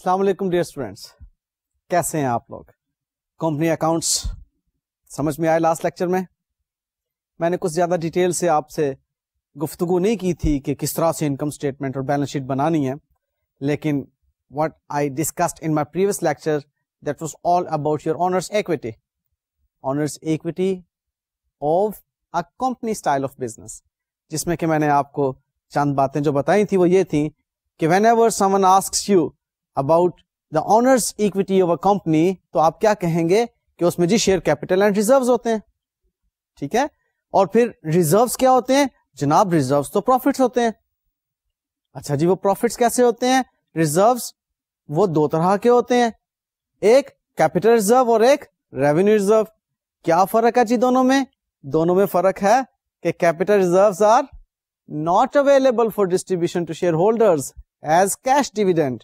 अस्सलाम वालेकुम dear students कैसे हैं आप लोग कंपनी अकाउंट्स समझ में आए लास्ट लेक्चर में मैंने कुछ ज़्यादा डिटेल से आपसे गुफ्तगु नहीं की थी कि किस तरह से इनकम स्टेटमेंट और बैलेंस शीट बनानी है लेकिन what I discussed in my previous lecture that was all about your owners equity owners equity of a company style of business जिसमें कि मैंने आपको चंद बातें जो बताई थी वो ये थी कि whenever someone asks you about the owners equity of a company तो आप क्या कहेंगे कि उसमें जी शेयर कैपिटल एंड रिजर्व्स होते हैं ठीक है और फिर रिजर्व्स क्या होते हैं जनाब रिजर्व्स तो प्रॉफिट्स होते हैं अच्छा जी वो प्रॉफिट्स कैसे होते हैं रिजर्व्स वो दो तरह के होते हैं एक कैपिटल रिजर्व और एक रेवेन्यू रिजर्व क्या फर्क है जी दोनों में दोनों में फर्क है कि capital reserves are not available for distribution to shareholders as cash dividend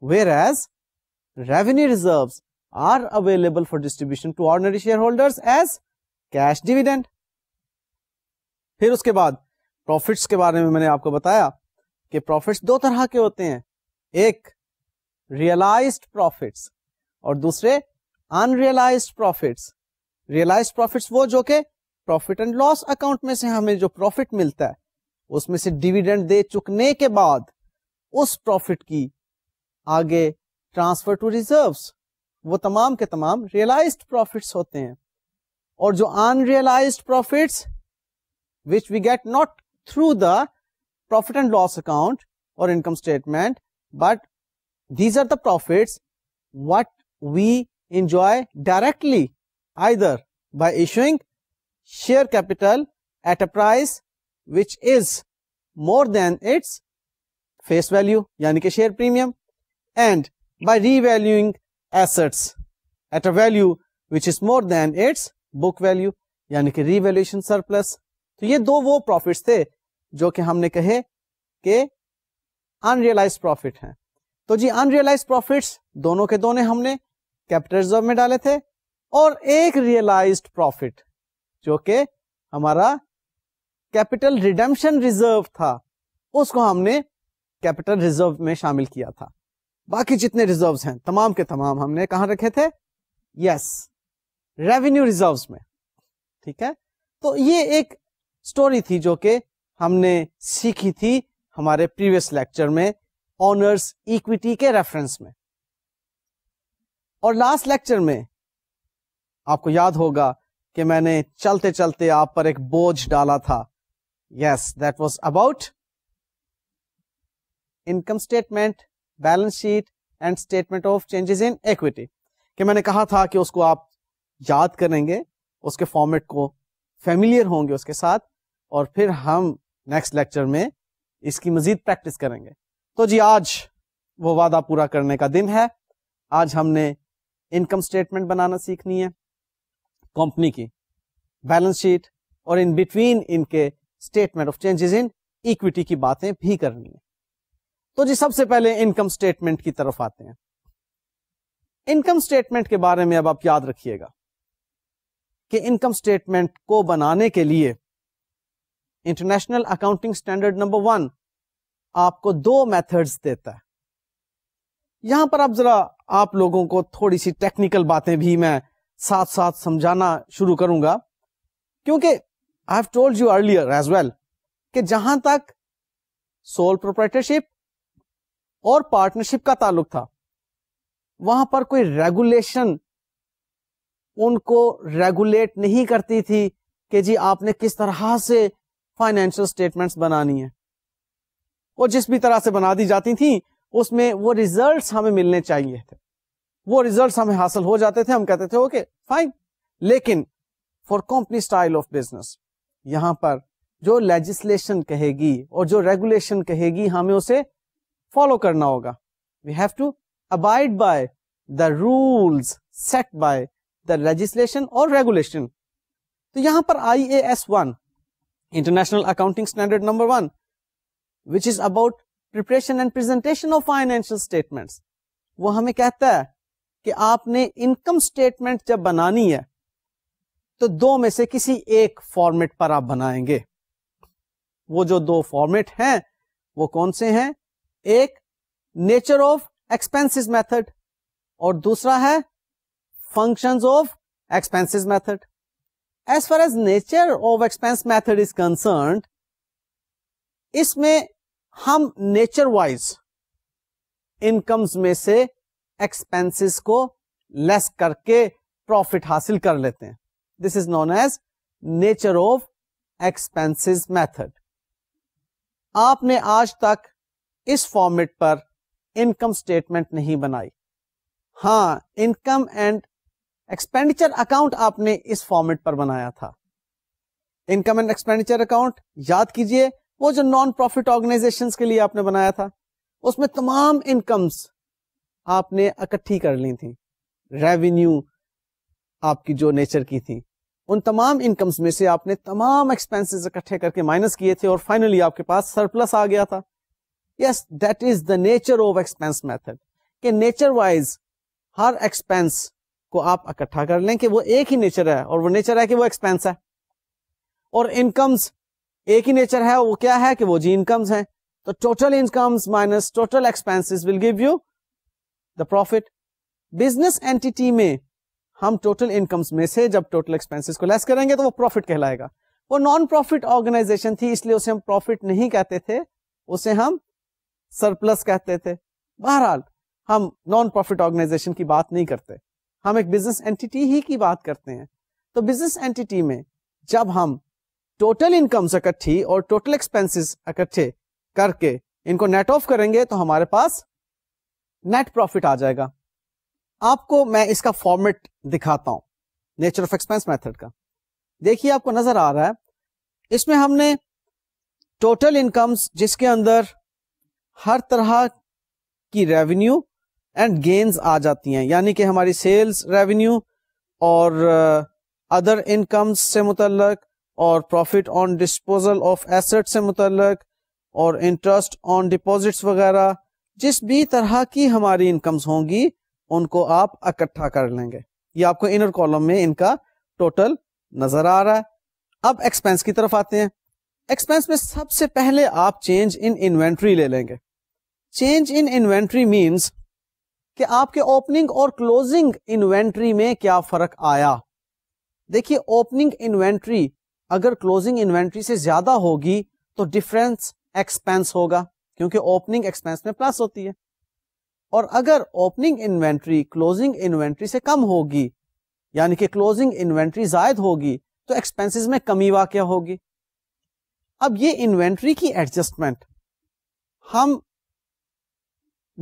whereas revenue reserves are available for distribution to ordinary shareholders as cash dividend. फिर उसके बाद प्रॉफिट्स के बारे में मैंने आपको बताया कि प्रॉफिट्स दो तरह के होते हैं एक रियलाइज प्रॉफिट्स और दूसरे अनरियलाइज प्रॉफिट्स रियलाइज प्रॉफिट्स वो जो के प्रॉफिट एंड लॉस अकाउंट में से हमें जो प्रॉफिट मिलता है उसमें से डिविडेंड दे चुकने के बाद उस प्रॉफिट की आगे ट्रांसफर टू रिजर्व्स वो तमाम के तमाम रियलाइज्ड प्रॉफिट्स होते हैं और जो unrealised profits which we get not through the profit and loss account और income statement but these are the profits what we enjoy directly either by issuing share capital at a price which is more than its face value यानी कि share premium and by revaluing assets at a value which is more than its book value यानी कि revaluation surplus तो ये दो वो profits थे जो कि हमने कहे कि unrealized profit हैं तो जी unrealized profits दोनों के दोनों हमने कैपिटल रिजर्व में डाले थे और एक रियलाइज्ड प्रॉफिट जो कि हमारा कैपिटल रिडेम्पशन रिजर्व था उसको हमने कैपिटल रिजर्व में शामिल किया था बाकी जितने रिजर्व हैं तमाम के तमाम हमने कहा रखे थे यस रेवेन्यू रिजर्व में ठीक है तो ये एक स्टोरी थी जो कि हमने सीखी थी हमारे प्रीवियस लेक्चर में ऑनर्स इक्विटी के रेफरेंस में और लास्ट लेक्चर में आपको याद होगा कि मैंने चलते चलते आप पर एक बोझ डाला था yes that was about income statement balance sheet and statement of changes in equity कि मैंने कहा था कि उसको आप याद करेंगे उसके फॉर्मेट को फेमिलियर होंगे उसके साथ और फिर हम नेक्स्ट लेक्चर में इसकी मजीद प्रैक्टिस करेंगे तो जी आज वो वादा पूरा करने का दिन है आज हमने इनकम स्टेटमेंट बनाना सीखनी है कंपनी की बैलेंस शीट और इन बिटवीन इनके statement of changes in equity की बातें भी करनी है तो जी सबसे पहले इनकम स्टेटमेंट की तरफ आते हैं इनकम स्टेटमेंट के बारे में अब आप याद रखिएगा कि इनकम स्टेटमेंट को बनाने के लिए international accounting standard number one आपको दो मेथड्स देता है यहां पर अब जरा आप लोगों को थोड़ी सी टेक्निकल बातें भी मैं साथ साथ समझाना शुरू करूंगा क्योंकि I have told you earlier as well कि जहां तक सोल प्रोप्राइटरशिप और पार्टनरशिप का ताल्लुक था वहां पर कोई रेगुलेशन उनको रेगुलेट नहीं करती थी कि जी आपने किस तरह से फाइनेंशियल स्टेटमेंट्स बनानी है और जिस भी तरह से बना दी जाती थी उसमें वो रिजल्ट्स हमें मिलने चाहिए थे वो रिजल्ट्स हमें हासिल हो जाते थे हम कहते थे ओके फाइन लेकिन for company style of business यहां पर जो लेजिस्लेशन कहेगी और जो रेगुलेशन कहेगी हमें उसे फॉलो करना होगा we have to abide by the rules set by the legislation और रेगुलेशन तो यहां पर I A S one international accounting standard number one which is about preparation and presentation of financial statement वो हमें कहता है कि आपने इनकम स्टेटमेंट जब बनानी है तो दो में से किसी एक फॉर्मेट पर आप बनाएंगे वो जो दो फॉर्मेट हैं वो कौन से हैं एक नेचर ऑफ एक्सपेंसिस मैथड और दूसरा है function of expenses method as far as nature of expense method is concern इसमें हम नेचर वाइज इनकम्स में से एक्सपेंसिस को लेस करके प्रॉफिट हासिल कर लेते हैं this is known as nature of expenses method आपने आज तक इस फॉर्मेट पर इनकम स्टेटमेंट नहीं बनाई हाँ इनकम एंड एक्सपेंडिचर अकाउंट आपने इस फॉर्मेट पर बनाया था इनकम एंड एक्सपेंडिचर अकाउंट याद कीजिए वो जो नॉन प्रॉफिट ऑर्गेनाइजेशन के लिए आपने बनाया था उसमें तमाम इनकम्स आपने इकट्ठी कर ली थी रेवेन्यू आपकी जो नेचर की थी उन तमाम इनकम्स में से आपने तमाम एक्सपेंसेस इकट्ठे करके माइनस किए थे और फाइनली आपके पास सरप्लस आ गया था yes that is the nature of expense method ke nature wise har expense ko aap ikattha kar लें ke wo ek hi nature hai aur wo nature hai ke wo expense hai aur incomes ek hi nature hai wo kya hai ke wo ji incomes hai to total incomes minus total expenses will give you the profit business entity में हम total incomes में से जब total expenses को less करेंगे तो वो profit وہ نان پروفٹ آرگنائزیشن تھی اس لیے اسے ہم پروفٹ نہیں کہتے تھے اسے ہم सरप्लस कहते थे बहरहाल हम नॉन प्रॉफिट ऑर्गेनाइजेशन की बात नहीं करते हम एक बिजनेस एंटिटी ही की बात करते हैं तो बिजनेस एंटिटी में जब हम टोटल इनकम इकट्ठी और टोटल एक्सपेंसिस इकट्ठे करके इनको नेट ऑफ करेंगे तो हमारे पास नेट प्रॉफिट आ जाएगा आपको मैं इसका फॉर्मेट दिखाता हूं नेचर ऑफ एक्सपेंस मेथड का देखिए आपको नजर आ रहा है इसमें हमने टोटल इनकम्स जिसके अंदर हर तरह की रेवेन्यू एंड गेंस आ जाती हैं यानी कि हमारी सेल्स रेवेन्यू और अदर uh, इनकम्स से मुतलक और profit on disposal of asset से मुतलक और इंटरेस्ट ऑन डिपॉजिट्स वगैरह जिस भी तरह की हमारी इनकम्स होंगी उनको आप इकट्ठा कर लेंगे ये आपको इनर कॉलम में इनका टोटल नजर आ रहा है अब एक्सपेंस की तरफ आते हैं एक्सपेंस में सबसे पहले आप चेंज इन इन्वेंट्री ले लेंगे चेंज इन इन्वेंट्री मीन्स कि आपके ओपनिंग और क्लोजिंग इन्वेंट्री में क्या फर्क आया देखिए ओपनिंग इन्वेंट्री अगर क्लोजिंग इन्वेंट्री से ज्यादा होगी तो डिफरेंस एक्सपेंस होगा क्योंकि ओपनिंग एक्सपेंस में प्लस होती है और अगर ओपनिंग इन्वेंट्री क्लोजिंग इन्वेंट्री से कम होगी यानी कि क्लोजिंग इन्वेंट्री जायद होगी तो एक्सपेंसेस में कमी वाक होगी अब ये इन्वेंट्री की एडजस्टमेंट हम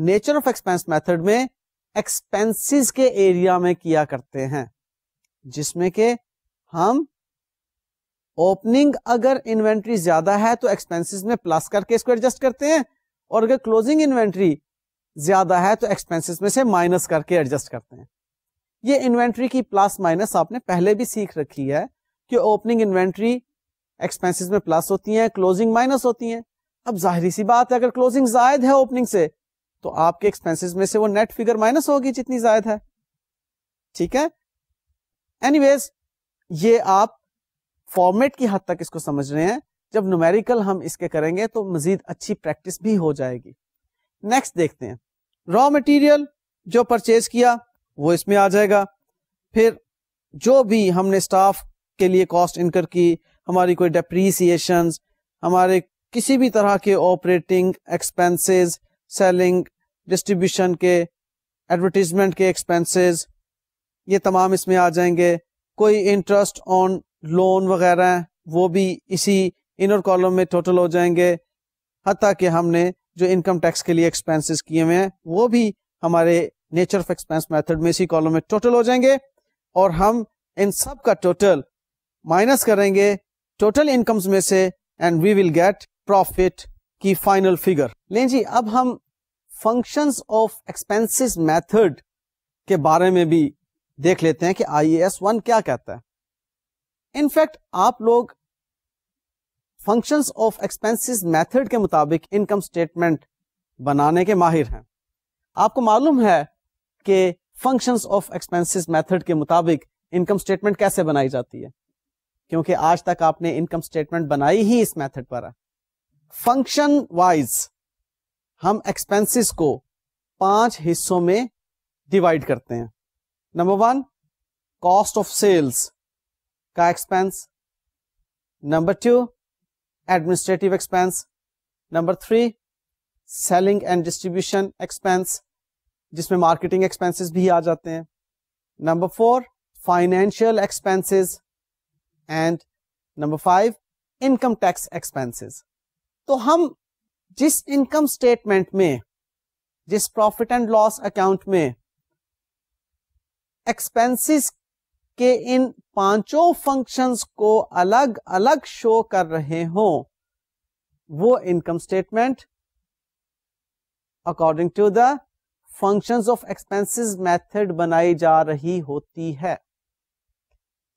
नेचर ऑफ एक्सपेंस मेथड में एक्सपेंसेस के एरिया में किया करते हैं जिसमें के हम ओपनिंग अगर इन्वेंट्री ज्यादा है तो एक्सपेंसेस में प्लस करके इसको एडजस्ट करते हैं और अगर क्लोजिंग इन्वेंट्री ज्यादा है तो एक्सपेंसेस में से माइनस करके एडजस्ट करते हैं ये इन्वेंट्री की प्लस माइनस आपने पहले भी सीख रखी है कि ओपनिंग इन्वेंट्री एक्सपेंसिस में प्लस होती है क्लोजिंग माइनस होती है अब जाहिर सी बात है अगर क्लोजिंग जायद है ओपनिंग से तो आपके एक्सपेंसिस में से वो नेट फिगर माइनस होगी जितनी जायद है ठीक है एनीवेज ये आप फॉर्मेट की हद तक इसको समझ रहे हैं जब नुमेरिकल हम इसके करेंगे तो मजीद अच्छी प्रैक्टिस भी हो जाएगी नेक्स्ट देखते हैं रॉ मटेरियल जो परचेज किया वो इसमें आ जाएगा फिर जो भी हमने स्टाफ के लिए कॉस्ट इनकर की हमारी कोई डेप्रीसिएशन हमारे किसी भी तरह के ऑपरेटिंग एक्सपेंसेस सेलिंग डिस्ट्रीब्यूशन के एडवर्टीजमेंट के एक्सपेंसेस ये तमाम इसमें आ जाएंगे कोई इंटरेस्ट ऑन लोन वगैरह वो भी इसी इनर कॉलम में टोटल हो जाएंगे हती कि हमने जो इनकम टैक्स के लिए एक्सपेंसेस किए हुए हैं वो भी हमारे नेचर ऑफ एक्सपेंस मेथड में इसी कॉलम में टोटल हो जाएंगे और हम इन सब का टोटल माइनस करेंगे टोटल इनकम्स में से and we will get profit की फाइनल फिगर लें जी अब हम फंक्शन ऑफ एक्सपेंसेस मेथड के बारे में भी देख लेते हैं कि आई एस वन क्या कहता है इनफैक्ट आप लोग फंक्शन ऑफ एक्सपेंसेस मेथड के मुताबिक इनकम स्टेटमेंट बनाने के माहिर हैं आपको मालूम है कि फंक्शन ऑफ एक्सपेंसेस मैथड के मुताबिक इनकम स्टेटमेंट कैसे बनाई जाती है क्योंकि आज तक आपने इनकम स्टेटमेंट बनाई ही इस मेथड पर है फंक्शन वाइज हम एक्सपेंसिस को पांच हिस्सों में डिवाइड करते हैं number one cost of sales का expense number two administrative expense number three selling and distribution expense जिसमें मार्केटिंग एक्सपेंसिस भी आ जाते हैं number four financial expenses and number five income tax expenses तो हम जिस इनकम स्टेटमेंट में जिस प्रॉफिट एंड लॉस अकाउंट में एक्सपेंसेस के इन पांचों फंक्शंस को अलग अलग शो कर रहे हो वो income statement according to the functions of expenses method बनाई जा रही होती है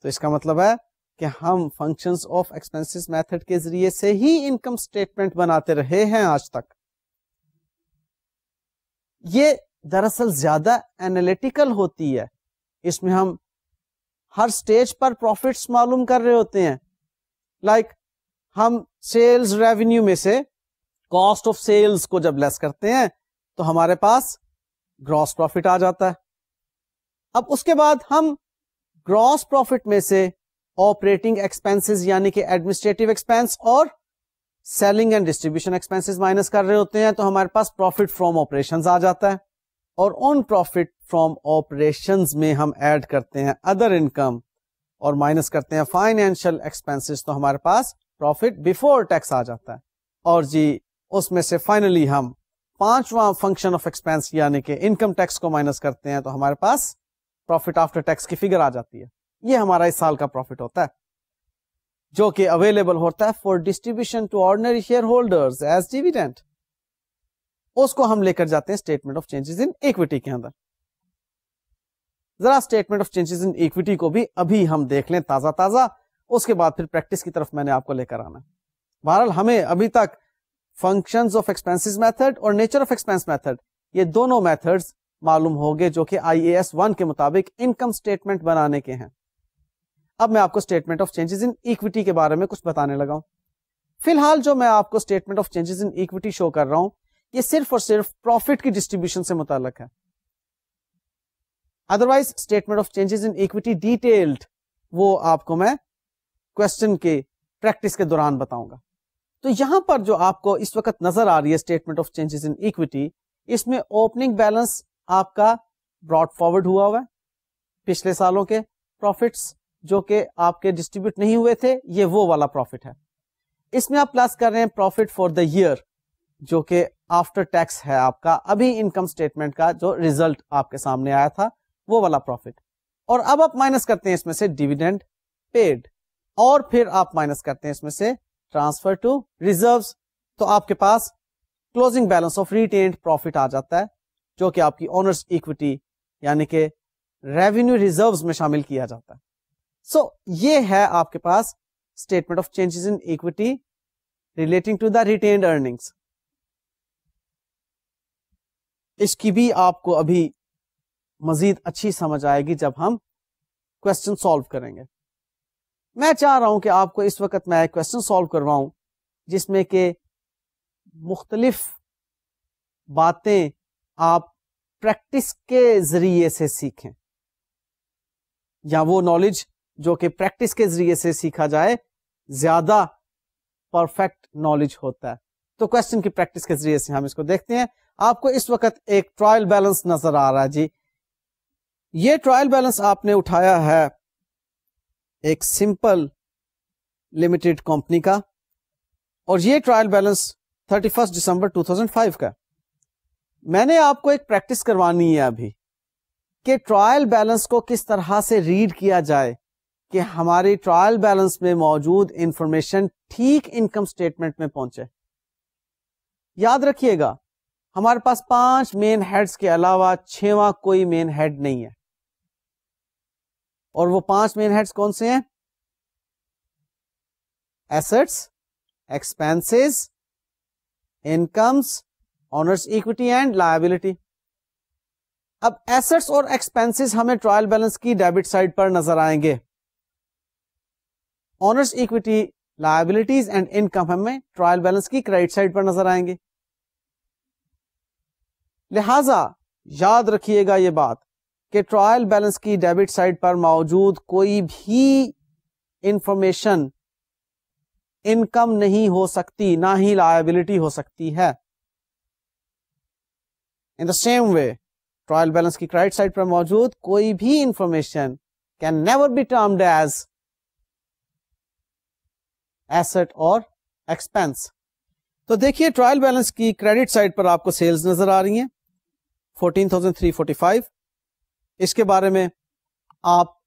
तो इसका मतलब है कि हम फंक्शंस ऑफ एक्सपेंसेस मेथड के जरिए से ही इनकम स्टेटमेंट बनाते रहे हैं आज तक ये दरअसल ज्यादा एनालिटिकल होती है इसमें हम हर स्टेज पर प्रॉफिट्स मालूम कर रहे होते हैं लाइक like, हम सेल्स रेवेन्यू में से कॉस्ट ऑफ सेल्स को जब लेस करते हैं तो हमारे पास ग्रॉस प्रॉफिट आ जाता है अब उसके बाद हम ग्रॉस प्रॉफिट में से ऑपरेटिंग एक्सपेंसिस यानी कि एडमिनिस्ट्रेटिव एक्सपेंस और selling and distribution expenses minus कर रहे होते हैं तो हमारे पास प्रॉफिट फ्रॉम ऑपरेशन आ जाता है और ऑन प्रॉफिट फ्रॉम ऑपरेशन में हम एड करते हैं अदर इनकम और माइनस करते हैं फाइनेंशियल एक्सपेंसिस तो हमारे पास प्रॉफिट बिफोर टैक्स आ जाता है और जी उसमें से फाइनली हम पांचवा फंक्शन ऑफ एक्सपेंस यानी कि इनकम टैक्स को माइनस करते हैं तो हमारे पास प्रॉफिट आफ्टर टैक्स की फिगर आ जाती है ये हमारा इस साल का प्रॉफिट होता है जो कि अवेलेबल होता है for distribution to ordinary shareholders as dividend उसको हम लेकर जाते हैं statement of changes in equity के अंदर जरा statement of changes in equity को भी अभी हम देख लें ताजा ताजा उसके बाद फिर प्रैक्टिस की तरफ मैंने आपको लेकर आना बहरहाल हमें अभी तक फंक्शन ऑफ एक्सपेंसिस मैथड और नेचर ऑफ एक्सपेंस मैथड ये दोनों मैथड मालूम हो गए जो कि आई ए वन के मुताबिक इनकम स्टेटमेंट बनाने के हैं अब मैं आपको statement of changes in equity के बारे में कुछ बताने लगा हूं फिलहाल जो मैं आपको statement of changes in equity show कर रहा हूं ये सिर्फ और सिर्फ प्रॉफिट की डिस्ट्रीब्यूशन से मुतालक है otherwise statement of changes in equity detailed वो आपको मैं क्वेश्चन के प्रैक्टिस के दौरान बताऊंगा तो यहां पर जो आपको इस वक्त नजर आ रही है statement of changes in equity इसमें ओपनिंग बैलेंस आपका ब्रॉड फॉरवर्ड हुआ हुआ है पिछले सालों के प्रॉफिट्स जो कि आपके डिस्ट्रीब्यूट नहीं हुए थे ये वो वाला प्रॉफिट है इसमें आप प्लस कर रहे हैं प्रॉफिट फॉर द ईयर जो कि आफ्टर टैक्स है आपका अभी इनकम स्टेटमेंट का जो रिजल्ट आपके सामने आया था वो वाला प्रॉफिट और अब आप माइनस करते हैं इसमें से डिविडेंड पेड और फिर आप माइनस करते हैं इसमें से ट्रांसफर टू रिजर्व तो आपके पास closing balance of retained profit आ जाता है जो कि आपकी ओनर्स इक्विटी यानी कि रेवेन्यू रिजर्व में शामिल किया जाता है सो ये है आपके पास statement of changes in equity relating to the retained earnings इसकी भी आपको अभी मजीद अच्छी समझ आएगी जब हम क्वेश्चन सॉल्व करेंगे मैं चाह रहा हूं कि आपको इस वक्त मैं क्वेश्चन सॉल्व करवाऊं जिसमें के मुख्तलिफ बातें आप प्रैक्टिस के जरिए से सीखें या वो नॉलेज जो कि प्रैक्टिस के जरिए से सीखा जाए ज्यादा परफेक्ट नॉलेज होता है तो क्वेश्चन की प्रैक्टिस के जरिए से हम इसको देखते हैं आपको इस वक्त एक ट्रायल बैलेंस नजर आ रहा है जी ये ट्रायल बैलेंस आपने उठाया है एक सिंपल लिमिटेड कंपनी का और ये ट्रायल बैलेंस 31 दिसंबर 2005 का मैंने आपको एक प्रैक्टिस करवानी है अभी कि ट्रायल बैलेंस को किस तरह से रीड किया जाए कि हमारी ट्रायल बैलेंस में मौजूद इंफॉर्मेशन ठीक इनकम स्टेटमेंट में पहुंचे याद रखिएगा हमारे पास पांच मेन हेड्स के अलावा छवा कोई मेन हेड नहीं है और वो पांच मेन हेड्स कौन से हैं assets expenses incomes owners equity and liability अब एसेट्स और एक्सपेंसेस हमें ट्रायल बैलेंस की डेबिट साइड पर नजर आएंगे owners equity liabilities and income हमें ट्रायल बैलेंस की क्रेडिट साइड पर नजर आएंगे लिहाजा याद रखिएगा ये बात कि ट्रायल बैलेंस की डेबिट साइड पर मौजूद कोई भी इंफॉर्मेशन इनकम नहीं हो सकती ना ही लाइबिलिटी हो सकती है in the same way trial balance की क्रेडिट साइड पर मौजूद कोई भी information can never be termed as asset और एक्सपेंस तो देखिए ट्रायल बैलेंस की क्रेडिट साइड पर आपको सेल्स नजर आ रही हैं 14,345 इसके बारे में आप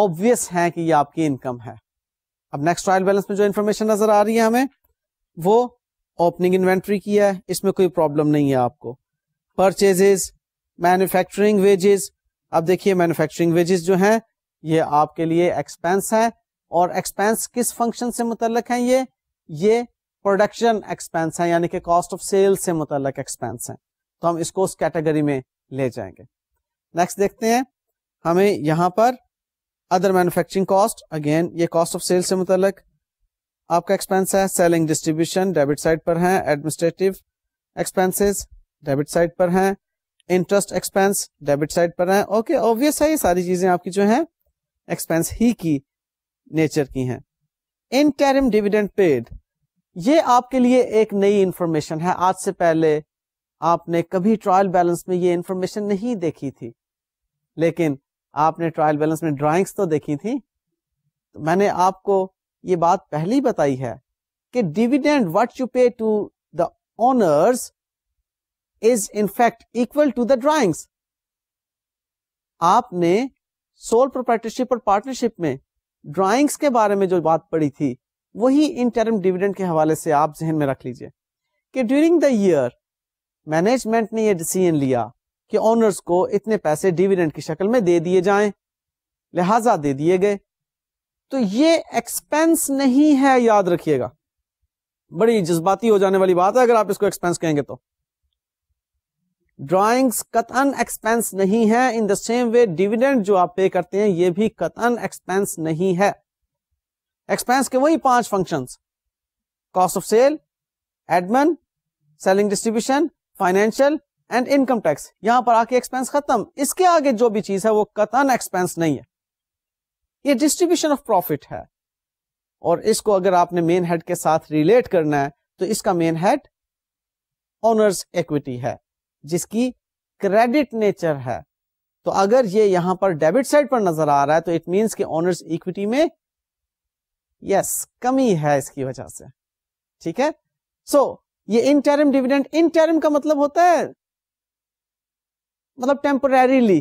ऑब्वियस हैं कि ये आपकी इनकम है अब नेक्स्ट ट्रायल बैलेंस में जो इन्फॉर्मेशन नजर आ रही है हमें वो ओपनिंग इन्वेंट्री की है इसमें कोई प्रॉब्लम नहीं है आपको परचेजेस मैन्युफैक्चरिंग वेजेस अब देखिए मैन्युफैक्चरिंग वेजेस जो है ये आपके लिए एक्सपेंस है और एक्सपेंस किस फंक्शन से मुतलक है ये ये प्रोडक्शन एक्सपेंस है यानी कि कॉस्ट ऑफ सेल से मुतलक एक्सपेंस है तो हम इसको उस कैटेगरी में ले जाएंगे नेक्स्ट देखते हैं हमें यहां पर अदर मैन्युफैक्चरिंग कॉस्ट अगेन ये कॉस्ट ऑफ सेल से मुतलक आपका एक्सपेंस है सेलिंग डिस्ट्रीब्यूशन डेबिट साइड पर है एडमिनिस्ट्रेटिव एक्सपेंसिस डेबिट साइड पर है इंटरेस्ट एक्सपेंस डेबिट साइड पर है ओके ऑब्वियस है ये सारी चीजें आपकी जो है एक्सपेंस ही की नेचर की हैं इन टेरिम डिविडेंड पेड ये आपके लिए एक नई इंफॉर्मेशन है आज से पहले आपने कभी ट्रायल बैलेंस में ये इंफॉर्मेशन नहीं देखी थी लेकिन आपने ट्रायल बैलेंस में ड्राइंग्स तो देखी थी तो मैंने आपको ये बात पहली बताई है कि dividend what you pay to the owners is in fact equal to the drawings आपने सोल प्रोप्राइटरशिप और पार्टनरशिप में ड्राइंग्स के बारे में जो बात पड़ी थी वही इन टर्म डिविडेंड के हवाले से आप जहन में रख लीजिए कि ड्यूरिंग द ईयर मैनेजमेंट ने यह डिसीजन लिया कि ऑनर्स को इतने पैसे डिविडेंड की शक्ल में दे दिए जाए लिहाजा दे दिए गए तो ये एक्सपेंस नहीं है याद रखिएगा बड़ी जज्बाती हो जाने वाली बात है अगर आप इसको एक्सपेंस कहेंगे तो ड्रॉइंग्स कतन एक्सपेंस नहीं है in the same way dividend जो आप पे करते हैं ये भी कतन एक्सपेंस नहीं है एक्सपेंस के वही पांच function cost of sale admin selling distribution financial and income tax यहां पर आके एक्सपेंस खत्म इसके आगे जो भी चीज है वो कतन एक्सपेंस नहीं है ये डिस्ट्रीब्यूशन ऑफ प्रॉफिट है और इसको अगर आपने मेन हेड के साथ रिलेट करना है तो इसका मेन हेड ऑनर्स इक्विटी है जिसकी क्रेडिट नेचर है तो अगर ये यहां पर डेबिट साइड पर नजर आ रहा है तो इट मीन्स के ऑनर्स इक्विटी में यस कमी है इसकी वजह से ठीक है सो so, ये interim dividend interim का मतलब होता है मतलब टेम्परेरीली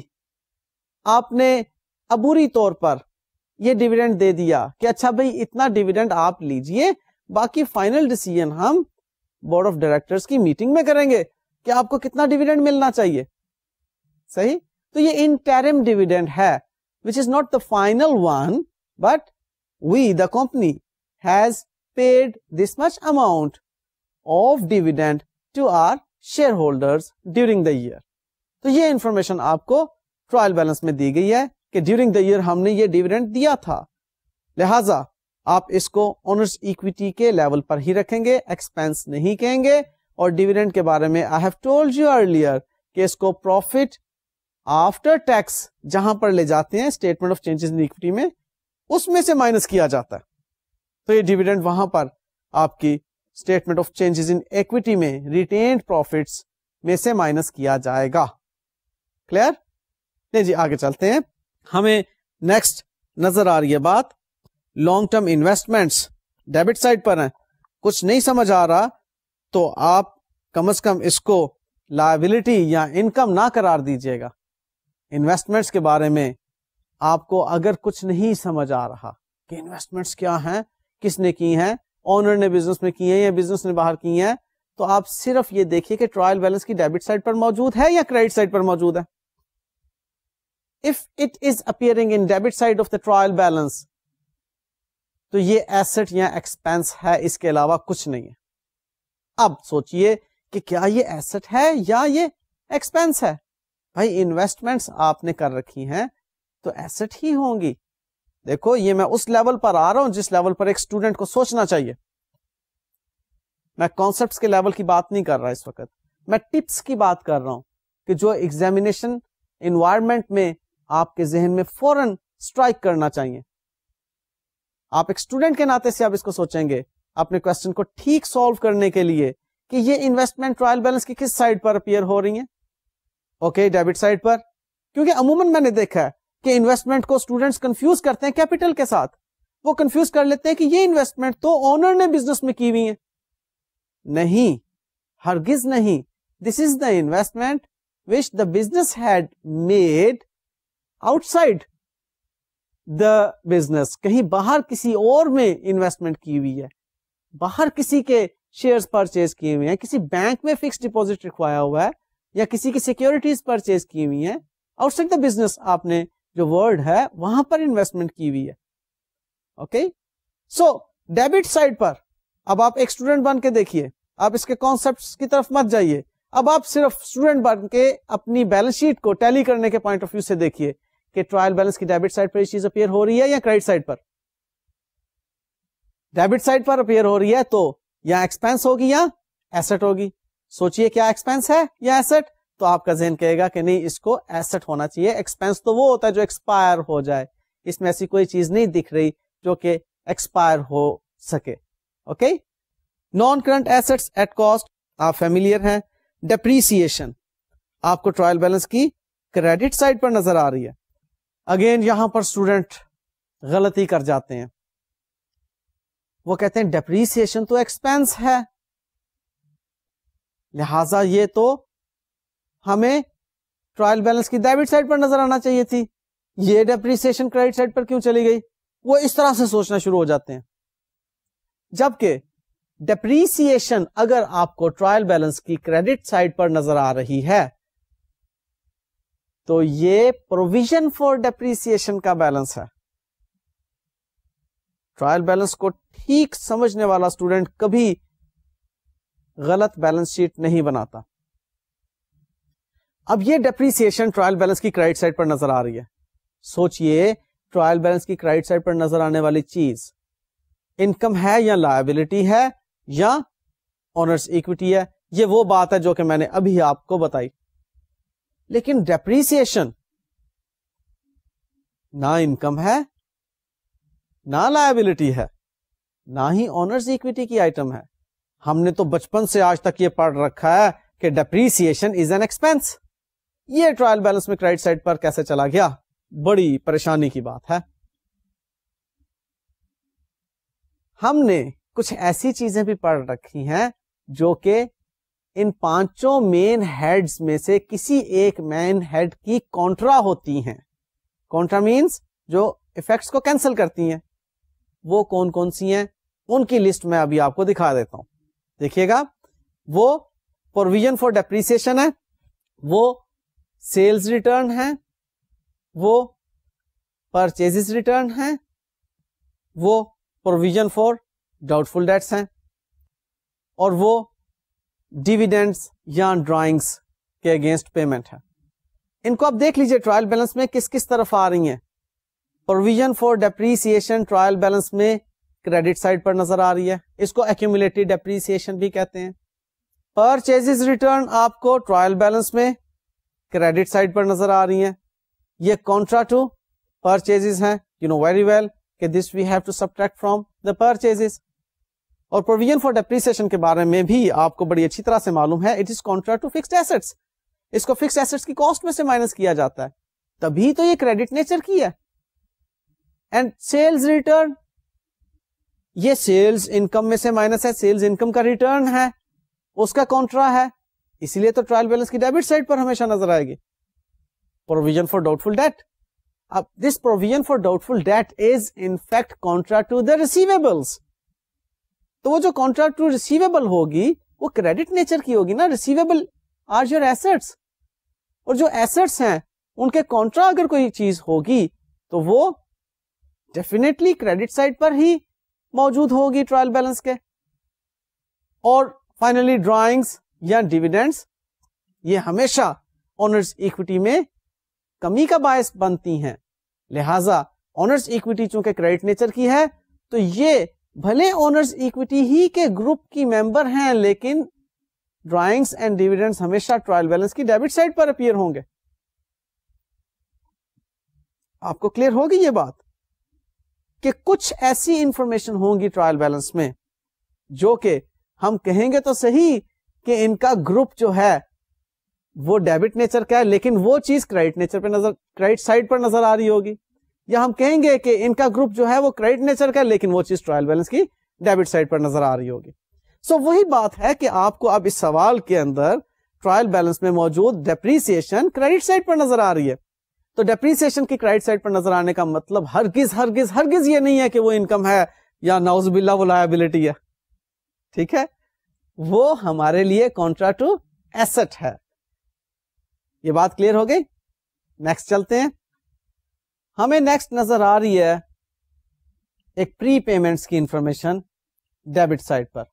आपने अबूरी तौर पर ये डिविडेंड दे दिया कि अच्छा भाई इतना डिविडेंड आप लीजिए बाकी फाइनल डिसीजन हम बोर्ड ऑफ डायरेक्टर्स की मीटिंग में करेंगे कि आपको कितना डिविडेंड मिलना चाहिए सही तो ये इंटेरिम डिविडेंड है which is not the final one but we the company has paid this much amount of dividend to our shareholders during the year तो ये इंफॉर्मेशन आपको ट्रायल बैलेंस में दी गई है कि ड्यूरिंग द ईयर हमने ये डिविडेंड दिया था लिहाजा आप इसको ओनर्स इक्विटी के लेवल पर ही रखेंगे एक्सपेंस नहीं कहेंगे और डिविडेंड के बारे में I have told you earlier कि इसको प्रॉफिट आफ्टर टैक्स जहां पर ले जाते हैं statement of changes in equity में उसमें से माइनस किया जाता है तो ये डिविडेंड वहां पर आपकी statement of changes in equity में रिटेन प्रॉफिट में से माइनस किया जाएगा क्लियर नहीं जी आगे चलते हैं हमें नेक्स्ट नजर आ रही है बात long term investments debit side पर है कुछ नहीं समझ आ रहा तो आप कम से कम इसको लाइबिलिटी या इनकम ना करार दीजिएगा इन्वेस्टमेंट्स के बारे में आपको अगर कुछ नहीं समझ आ रहा कि इन्वेस्टमेंट्स क्या हैं किसने की हैं ओनर ने बिजनेस में की हैं या बिजनेस ने बाहर की हैं तो आप सिर्फ ये देखिए कि ट्रायल बैलेंस की डेबिट साइड पर मौजूद है या क्रेडिट साइड पर मौजूद है if it is appearing in debit side of the trial balance तो ये एसेट या एक्सपेंस है इसके अलावा कुछ नहीं है अब सोचिए कि क्या ये एसेट है या ये एक्सपेंस है भाई इन्वेस्टमेंट्स आपने कर रखी हैं तो एसेट ही होंगी देखो ये मैं उस लेवल पर आ रहा हूं जिस लेवल पर एक स्टूडेंट को सोचना चाहिए मैं कॉन्सेप्ट के लेवल की बात नहीं कर रहा इस वक्त मैं टिप्स की बात कर रहा हूं कि जो एग्जामिनेशन इन्वायरमेंट में आपके जहन में फौरन स्ट्राइक करना चाहिए आप एक स्टूडेंट के नाते से आप इसको सोचेंगे अपने क्वेश्चन को ठीक सॉल्व करने के लिए कि ये इन्वेस्टमेंट ट्रायल बैलेंस की किस साइड पर अपियर हो रही है ओके डेबिट साइड पर क्योंकि अमूमन मैंने देखा है कि इन्वेस्टमेंट को स्टूडेंट्स कंफ्यूज करते हैं कैपिटल के साथ वो कंफ्यूज कर लेते हैं कि ये इन्वेस्टमेंट तो ओनर ने बिजनेस में की हुई है नहीं हरगिज नहीं this is the investment which the business had made outside the business कहीं बाहर किसी और में इन्वेस्टमेंट की हुई है बाहर किसी के शेयर परचेज किए हुए हैं किसी बैंक में फिक्स डिपॉजिट रखवाया हुआ है या किसी की सिक्योरिटीज परचेज की हुई है आउटसाइड द बिजनेस आपने जो वर्ड है वहां पर इन्वेस्टमेंट की हुई है ओके सो डेबिट साइड पर अब आप एक स्टूडेंट बन के देखिए आप इसके कॉन्सेप्ट की तरफ मत जाइए अब आप सिर्फ स्टूडेंट बन के अपनी बैलेंस शीट को टैली करने के पॉइंट ऑफ व्यू से देखिए कि ट्रायल बैलेंस की डेबिट साइड पर चीज अपेयर हो रही है या क्रेडिट साइड पर डेबिट साइड पर अपेयर हो रही है तो या एक्सपेंस होगी या एसेट होगी सोचिए क्या एक्सपेंस है या एसेट तो आपका जहन कहेगा कि नहीं इसको एसेट होना चाहिए एक्सपेंस तो वो होता है जो एक्सपायर हो जाए इसमें ऐसी कोई चीज नहीं दिख रही जो कि एक्सपायर हो सके okay non current assets at cost आप फेमिलियर हैं डेप्रीसिएशन आपको ट्रायल बैलेंस की क्रेडिट साइड पर नजर आ रही है अगेन यहां पर स्टूडेंट गलती कर जाते हैं वो कहते हैं डेप्रीसिएशन तो एक्सपेंस है लिहाजा ये तो हमें ट्रायल बैलेंस की डेबिट साइड पर नजर आना चाहिए थी ये डेप्रीसिएशन क्रेडिट साइड पर क्यों चली गई वो इस तरह से सोचना शुरू हो जाते हैं जबकि डेप्रीसिएशन अगर आपको ट्रायल बैलेंस की क्रेडिट साइड पर नजर आ रही है तो ये प्रोविजन फॉर डेप्रीसिएशन का बैलेंस है ट्रायल बैलेंस को ठीक समझने वाला स्टूडेंट कभी गलत बैलेंस शीट नहीं बनाता अब ये डेप्रीसिएशन ट्रायल बैलेंस की क्रेडिट साइड पर नजर आ रही है सोचिए ट्रायल बैलेंस की क्रेडिट साइड पर नजर आने वाली चीज इनकम है या लायबिलिटी है या ऑनर्स इक्विटी है ये वो बात है जो कि मैंने अभी आपको बताई लेकिन डेप्रीसिएशन ना इनकम है ना लाइबिलिटी है ना ही ऑनर्स इक्विटी की आइटम है हमने तो बचपन से आज तक ये पढ़ रखा है कि डेप्रीसिएशन इज एन एक्सपेंस ये ट्रायल बैलेंस में क्रेडिट साइड पर कैसे चला गया बड़ी परेशानी की बात है हमने कुछ ऐसी चीजें भी पढ़ रखी हैं जो कि इन पांचों मेन हेड्स में से किसी एक मेन हेड की कॉन्ट्रा होती हैं कॉन्ट्रा मींस जो इफेक्ट्स को कैंसिल करती हैं वो कौन कौन सी हैं उनकी लिस्ट मैं अभी आपको दिखा देता हूं देखिएगा वो प्रोविजन फॉर डेप्रीसिएशन है वो सेल्स रिटर्न है वो परचेजेस रिटर्न है वो प्रोविजन फॉर डाउटफुल डेट्स हैं और वो डिविडेंड्स या ड्राइंग्स के अगेंस्ट पेमेंट है इनको आप देख लीजिए ट्रायल बैलेंस में किस किस तरफ आ रही हैं provision for depreciation trial balance में क्रेडिट साइड पर नजर आ रही है इसको एक्यूमुलेटिव डेप्रीसिएशन भी कहते हैं परचेजेस रिटर्न आपको ट्रायल बैलेंस में क्रेडिट साइड पर नजर आ रही हैं ये कॉन्ट्रा टू परचेजेस हैं यू नो वेरी वेल कि this we have to subtract from the purchases और प्रोविजन फॉर डेप्रीसिएशन के बारे में भी आपको बड़ी अच्छी तरह से मालूम है it is contra to fixed assets इसको फिक्स्ड एसेट्स की कॉस्ट में से माइनस किया जाता है तभी तो ये क्रेडिट नेचर की है एंड सेल्स रिटर्न ये सेल्स इनकम में से माइनस है सेल्स इनकम का रिटर्न है उसका कॉन्ट्रा है इसीलिए तो ट्रायल बैलेंस की डेबिट साइड पर हमेशा नजर आएगी प्रोविजन फॉर डाउटफुल डेट अब this provision for doubtful debt is in fact contra to the receivables तो वो जो कॉन्ट्रा टू रिसीवेबल होगी वो क्रेडिट नेचर की होगी ना रिसीवेबल आर योर एसेट्स और जो एसेट्स हैं उनके कॉन्ट्रा अगर कोई चीज होगी तो वो डेफिनेटली क्रेडिट साइड पर ही मौजूद होगी ट्रायल बैलेंस के और फाइनली ड्राइंग्स या डिविडेंड्स ये हमेशा ऑनर्स इक्विटी में कमी का बायस बनती हैं लिहाजा ऑनर्स इक्विटी चूंकि क्रेडिट नेचर की है तो ये भले ऑनर्स इक्विटी ही के ग्रुप की मेंबर हैं लेकिन ड्राइंग्स एंड डिविडेंड्स हमेशा ट्रायल बैलेंस की डेबिट साइड पर अपियर होंगे आपको क्लियर होगी ये बात कि कुछ ऐसी इंफॉर्मेशन होंगी ट्रायल बैलेंस में जो कि हम कहेंगे तो सही कि इनका ग्रुप जो है वो डेबिट नेचर का है लेकिन वो चीज क्रेडिट नेचर पे नजर क्रेडिट साइड पर नजर आ रही होगी या हम कहेंगे कि इनका ग्रुप जो है वो क्रेडिट नेचर का है लेकिन वो चीज ट्रायल बैलेंस की डेबिट साइड पर नजर आ रही होगी सो so, वही बात है कि आपको अब इस सवाल के अंदर ट्रायल बैलेंस में मौजूद डेप्रीसिएशन क्रेडिट साइड पर नजर आ रही है तो डेप्रीसिएशन की क्राइट साइड पर नजर आने का मतलब हरगिज हरगिज हरगिज ये नहीं है कि वो इनकम है या नाउज बिल्ला वो लाइबिलिटी है ठीक है वो हमारे लिए कॉन्ट्रा टू एसेट है ये बात क्लियर हो गई नेक्स्ट चलते हैं हमें नेक्स्ट नजर आ रही है एक प्री पेमेंट्स की इंफॉर्मेशन डेबिट साइड पर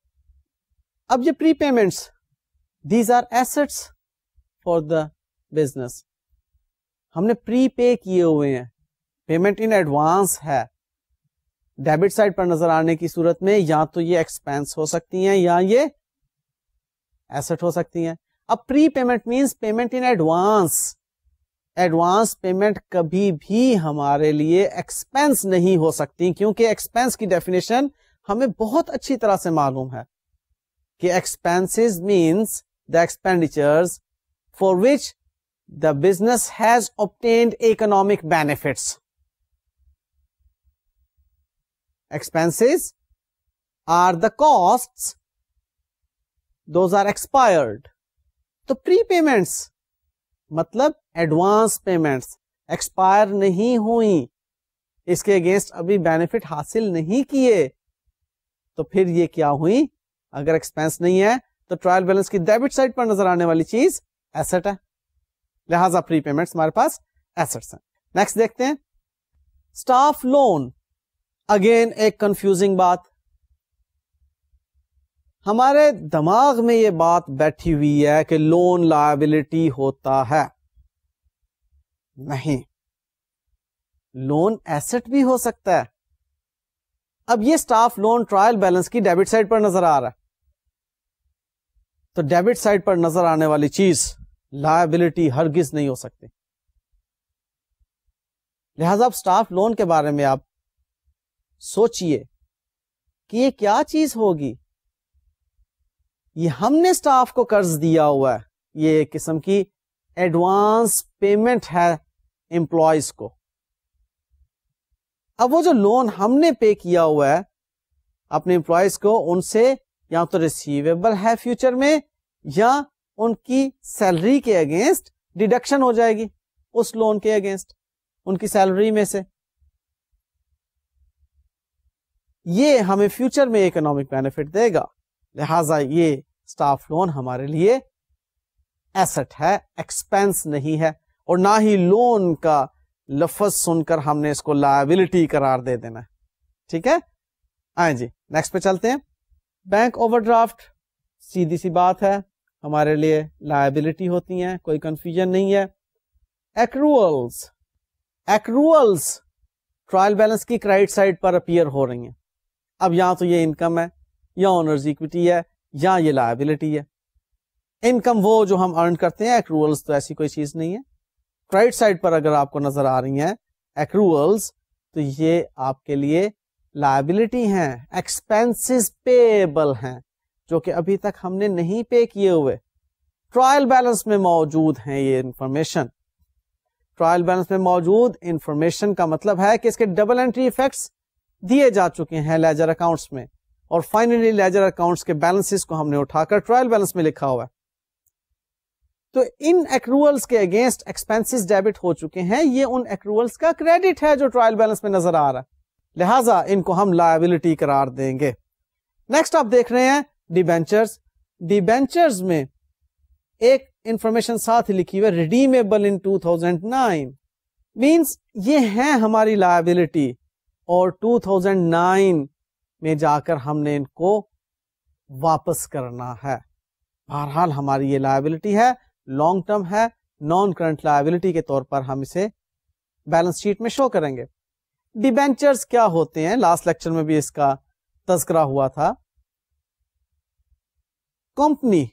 अब ये prepayments these are assets for the business हमने प्री पे किए हुए हैं पेमेंट इन एडवांस है डेबिट साइड पर नजर आने की सूरत में या तो ये एक्सपेंस हो सकती हैं या ये एसेट हो सकती हैं अब prepayment means payment in advance advance payment कभी भी हमारे लिए एक्सपेंस नहीं हो सकती क्योंकि एक्सपेंस की डेफिनेशन हमें बहुत अच्छी तरह से मालूम है कि expenses means the expenditures for which the business has obtained economic benefits. Expenses are the costs. Those are expired. तो प्रीपेमेंट्स मतलब एडवांस पेमेंट्स एक्सपायर नहीं हुई इसके अगेंस्ट अभी बेनिफिट हासिल नहीं किए तो फिर ये क्या हुई अगर एक्सपेंस नहीं है तो ट्रायल बैलेंस की डेबिट साइड पर नजर आने वाली चीज एसेट है लिहाजा प्री पेमेंट हमारे पास एसेट्स हैं नेक्स्ट देखते हैं स्टाफ लोन अगेन एक कंफ्यूजिंग बात हमारे दिमाग में यह बात बैठी हुई है कि लोन लाइबिलिटी होता है नहीं लोन एसेट भी हो सकता है अब ये स्टाफ लोन ट्रायल बैलेंस की डेबिट साइड पर नजर आ रहा है तो डेबिट साइड पर नजर आने वाली चीज लाइबिलिटी हर गिज नहीं हो सकती लिहाजा आप स्टाफ लोन के बारे में आप सोचिए कि ये क्या चीज होगी ये हमने स्टाफ को कर्ज दिया हुआ है ये एक किस्म की एडवांस पेमेंट है एम्प्लॉयज को अब वो जो लोन हमने पे किया हुआ है अपने एम्प्लॉयज को उनसे या तो रिसीवेबल है फ्यूचर में या उनकी सैलरी के अगेंस्ट डिडक्शन हो जाएगी उस लोन के अगेंस्ट उनकी सैलरी में से ये हमें फ्यूचर में इकोनॉमिक बेनिफिट देगा लिहाजा ये स्टाफ लोन हमारे लिए एसेट है एक्सपेंस नहीं है और ना ही लोन का लफज सुनकर हमने इसको लाइबिलिटी करार दे देना है ठीक है आए जी नेक्स्ट पे चलते हैं बैंक ओवरड्राफ्ट सीधी सी बात है हमारे लिए लाइबिलिटी होती हैं कोई कंफ्यूजन नहीं है एक्रूअल्स एक्रूअल्स ट्रायल बैलेंस की क्राइट साइड पर अपियर हो रही हैं अब या तो ये इनकम है या ऑनर्स इक्विटी है या ये लाइबिलिटी है इनकम वो जो हम अर्न करते हैं एक्रूअल्स तो ऐसी कोई चीज नहीं है क्राइट साइड पर अगर आपको नजर आ रही है एक्रूअल्स तो ये आपके लिए लाइबिलिटी है एक्सपेंसेस पेबल हैं जो कि अभी तक हमने नहीं पे किए हुए ट्रायल बैलेंस में मौजूद हैं ये इंफॉर्मेशन ट्रायल बैलेंस में मौजूद इंफॉर्मेशन का मतलब है कि इसके डबल एंट्री इफेक्ट्स दिए जा चुके हैं लेजर अकाउंट्स में और फाइनली लेजर अकाउंट्स के बैलेंसेस को हमने उठाकर ट्रायल बैलेंस में लिखा हुआ है तो इन एक्रूअल्स के अगेंस्ट एक्सपेंसेस डेबिट हो चुके हैं ये उन एक्रूअल्स का क्रेडिट है जो ट्रायल बैलेंस में नजर आ रहा है लिहाजा इनको हम लाइबिलिटी करार देंगे नेक्स्ट आप देख रहे हैं डिबेंचर्स डिबेंचर्स में एक इंफॉर्मेशन साथ ही लिखी हुई रिडीमेबल इन 2009 मींस ये है हमारी लाइबिलिटी और 2009 में जाकर हमने इनको वापस करना है बहरहाल हमारी ये लाइबिलिटी है लॉन्ग टर्म है नॉन करंट लाइबिलिटी के तौर पर हम इसे बैलेंस शीट में शो करेंगे डिबेंचर्स क्या होते हैं लास्ट लेक्चर में भी इसका तस्करा हुआ था कंपनी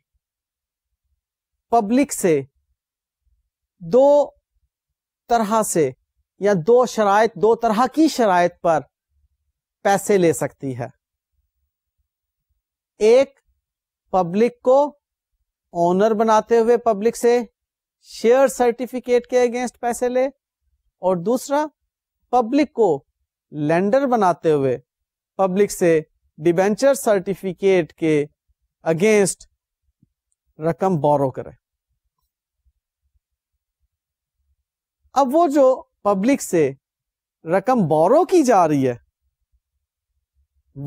पब्लिक से दो तरह से या दो शराय दो तरह की शराय पर पैसे ले सकती है एक पब्लिक को ओनर बनाते हुए पब्लिक से शेयर सर्टिफिकेट के अगेंस्ट पैसे ले और दूसरा पब्लिक को लेंडर बनाते हुए पब्लिक से डिबेंचर सर्टिफिकेट के अगेंस्ट रकम बोरो करे अब वो जो पब्लिक से रकम बोरो की जा रही है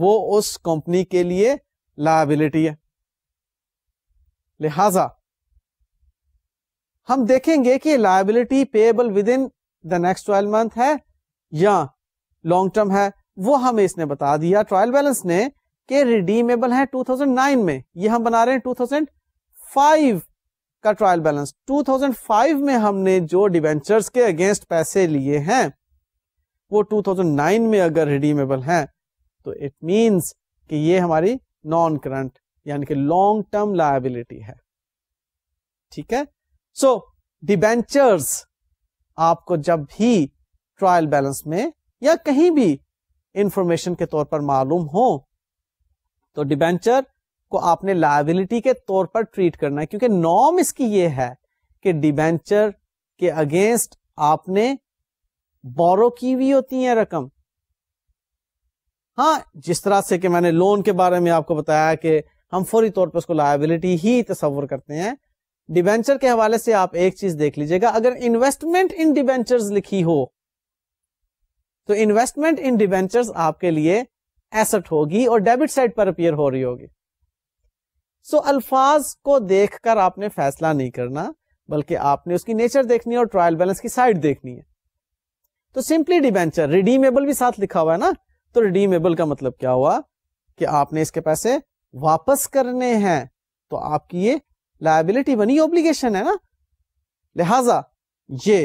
वो उस कंपनी के लिए लायबिलिटी है लिहाजा हम देखेंगे कि liability payable within the next twelve month है या लॉन्ग टर्म है वो हमें इसने बता दिया ट्रायल बैलेंस ने के रिडीमेबल है 2009 में ये हम बना रहे हैं 2005 का ट्रायल बैलेंस 2005 में हमने जो डिवेंचर के अगेंस्ट पैसे लिए हैं वो 2009 में अगर रिडीमेबल है तो इट मींस कि ये हमारी नॉन करंट यानी कि लॉन्ग टर्म लाइबिलिटी है ठीक है सो so, डिबेंचर्स आपको जब भी ट्रायल बैलेंस में या कहीं भी इंफॉर्मेशन के तौर पर मालूम हो तो डिबेंचर को आपने लाइबिलिटी के तौर पर ट्रीट करना है क्योंकि नॉर्म इसकी ये है कि डिबेंचर के अगेंस्ट आपने बोरो की हुई होती है रकम हाँ जिस तरह से कि मैंने लोन के बारे में आपको बताया कि हम फौरी तौर पर उसको लाइबिलिटी ही तस्वर करते हैं डिबेंचर के हवाले से आप एक चीज देख लीजिएगा अगर इन्वेस्टमेंट इन डिबेंचर लिखी हो तो इन्वेस्टमेंट इन डिबेंचर्स आपके लिए एसेट होगी और डेबिट साइड पर अपियर हो रही होगी सो so, अल्फाज को देखकर आपने फैसला नहीं करना बल्कि आपने उसकी नेचर देखनी है और ट्रायल बैलेंस की साइड देखनी है तो सिंपली डिबेंचर रिडीमेबल भी साथ लिखा हुआ है ना तो रिडीमेबल का मतलब क्या हुआ कि आपने इसके पैसे वापस करने हैं तो आपकी ये लाइबिलिटी बनी ऑब्लिगेशन है ना लिहाजा ये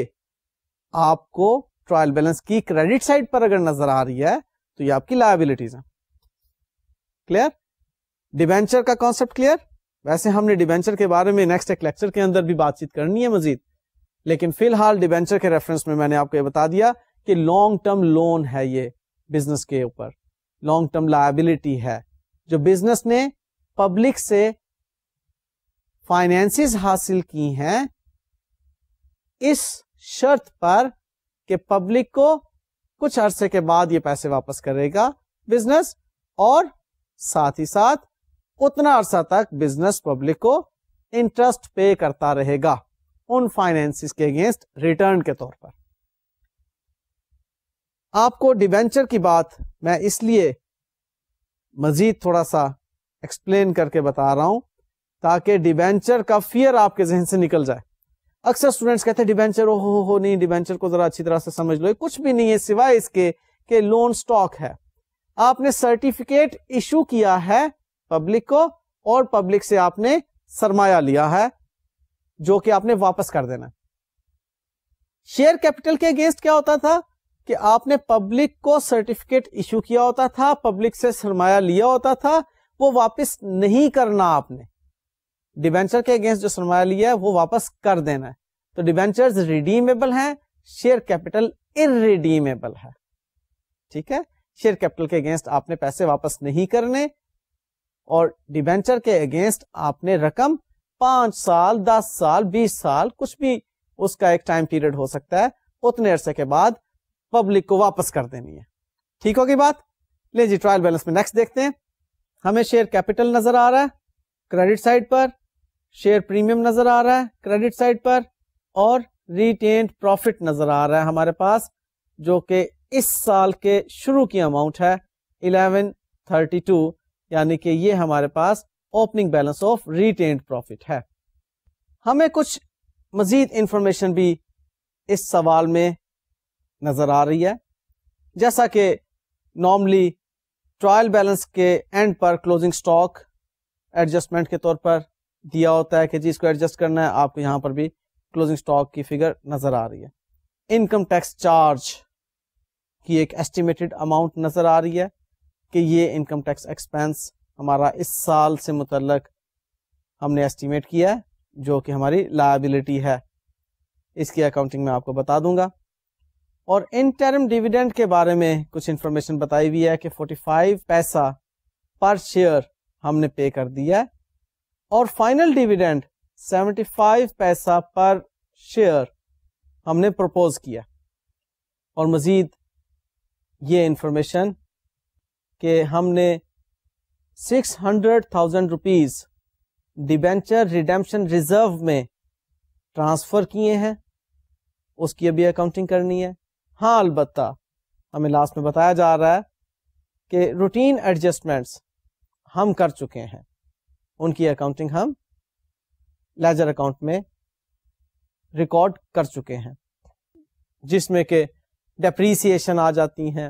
आपको ट्रायल बैलेंस की क्रेडिट साइड पर अगर नजर आ रही है तो ये आपकी लाइबिलिटीज हैं क्लियर डिवेंचर का कॉन्सेप्ट क्लियर वैसे हमने डिवेंचर के बारे में नेक्स्ट एक लेक्चर के अंदर भी बातचीत करनी है मजीद लेकिन फिलहाल डिवेंचर के रेफरेंस में मैंने आपको ये बता दिया कि लॉन्ग टर्म लोन है ये बिजनेस के ऊपर लॉन्ग टर्म लाइबिलिटी है जो बिजनेस ने पब्लिक से फाइनेंसिस हासिल की हैं इस शर्त पर कि पब्लिक को कुछ अरसे के बाद ये पैसे वापस करेगा बिजनेस और साथ ही साथ उतना अरसा तक बिजनेस पब्लिक को इंटरेस्ट पे करता रहेगा उन फाइनेंसिस के अगेंस्ट रिटर्न के तौर पर आपको डिवेंचर की बात मैं इसलिए मजीद थोड़ा सा एक्सप्लेन करके बता रहा हूं ताकि डिवेंचर का फियर आपके जहन से निकल जाए अक्सर स्टूडेंट्स कहते हैं डिबेंचर ओ हो हो नहीं डिबेंचर को जरा अच्छी तरह से समझ लो कुछ भी नहीं है सिवाय इसके कि लोन स्टॉक है आपने सर्टिफिकेट इशू किया है पब्लिक को और पब्लिक से आपने सरमाया लिया है जो कि आपने वापस कर देना शेयर कैपिटल के अगेंस्ट क्या होता था कि आपने पब्लिक को सर्टिफिकेट इशू किया होता था पब्लिक से सरमाया लिया होता था वो वापस नहीं करना आपने डिबेंचर के अगेंस्ट जो सरमाया लिया है वो वापस कर देना है तो डिवेंचर रिडीमेबल है शेयर कैपिटल इन रिडीमेबल है ठीक है शेयर कैपिटल के अगेंस्ट आपने पैसे वापस नहीं करने और डिबेंचर के अगेंस्ट आपने रकम पांच साल दस साल बीस साल कुछ भी उसका एक टाइम पीरियड हो सकता है उतने अरसे के बाद पब्लिक को वापस कर देनी है ठीक होगी बात ले जी ट्रायल बैलेंस में नेक्स्ट देखते हैं हमें शेयर कैपिटल नजर आ रहा है क्रेडिट साइड पर शेयर प्रीमियम नजर आ रहा है क्रेडिट साइड पर और रिटेन प्रॉफिट नजर आ रहा है हमारे पास जो कि इस साल के शुरू की अमाउंट है 1132 यानी कि ये हमारे पास opening balance of retained profit है हमें कुछ मजीद इंफॉर्मेशन भी इस सवाल में नजर आ रही है जैसा कि नॉर्मली ट्रायल बैलेंस के एंड पर क्लोजिंग स्टॉक एडजस्टमेंट के तौर पर दिया होता है कि जी इसको एडजस्ट करना है आपको यहां पर भी क्लोजिंग स्टॉक की फिगर नजर आ रही है इनकम टैक्स चार्ज की एक एस्टिमेटेड अमाउंट नजर आ रही है कि ये इनकम टैक्स एक्सपेंस हमारा इस साल से मुतलक हमने एस्टिमेट किया है जो कि हमारी लाइबिलिटी है इसकी अकाउंटिंग में आपको बता दूंगा और इन टर्म डिविडेंड के बारे में कुछ इंफॉर्मेशन बताई हुई है कि 45 पैसा पर शेयर हमने पे कर दिया है और फाइनल डिविडेंड 75 पैसा पर शेयर हमने प्रपोज किया और मज़ीद ये इंफॉर्मेशन के हमने 600,000 hundred thousand rupees debenture redemption reserve में ट्रांसफ़र किए हैं उसकी अभी अकाउंटिंग करनी है हाँ अलबत् हमें लास्ट में बताया जा रहा है कि रूटीन एडजस्टमेंट्स हम कर चुके हैं उनकी अकाउंटिंग हम लेजर अकाउंट में रिकॉर्ड कर चुके हैं जिसमें के डेप्रीसिएशन आ जाती हैं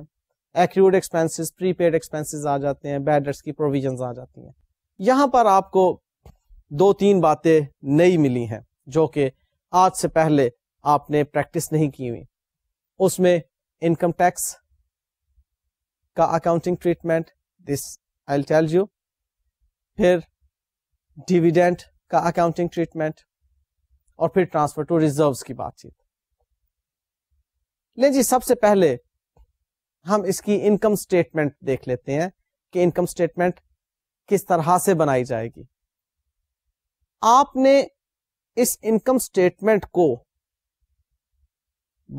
एक्यूड एक्सपेंसेस प्रीपेड एक्सपेंसेस आ जाते हैं बैडर्स की प्रोविजन आ जाती हैं यहां पर आपको दो तीन बातें नई मिली हैं जो कि आज से पहले आपने प्रैक्टिस नहीं की हुई उसमें इनकम टैक्स का accounting treatment this I tell you फिर डिविडेंट का अकाउंटिंग ट्रीटमेंट और फिर ट्रांसफर टू रिजर्व की बातचीत लेकिन जी सबसे पहले हम इसकी इनकम स्टेटमेंट देख लेते हैं कि इनकम स्टेटमेंट किस तरह से बनाई जाएगी आपने इस इनकम स्टेटमेंट को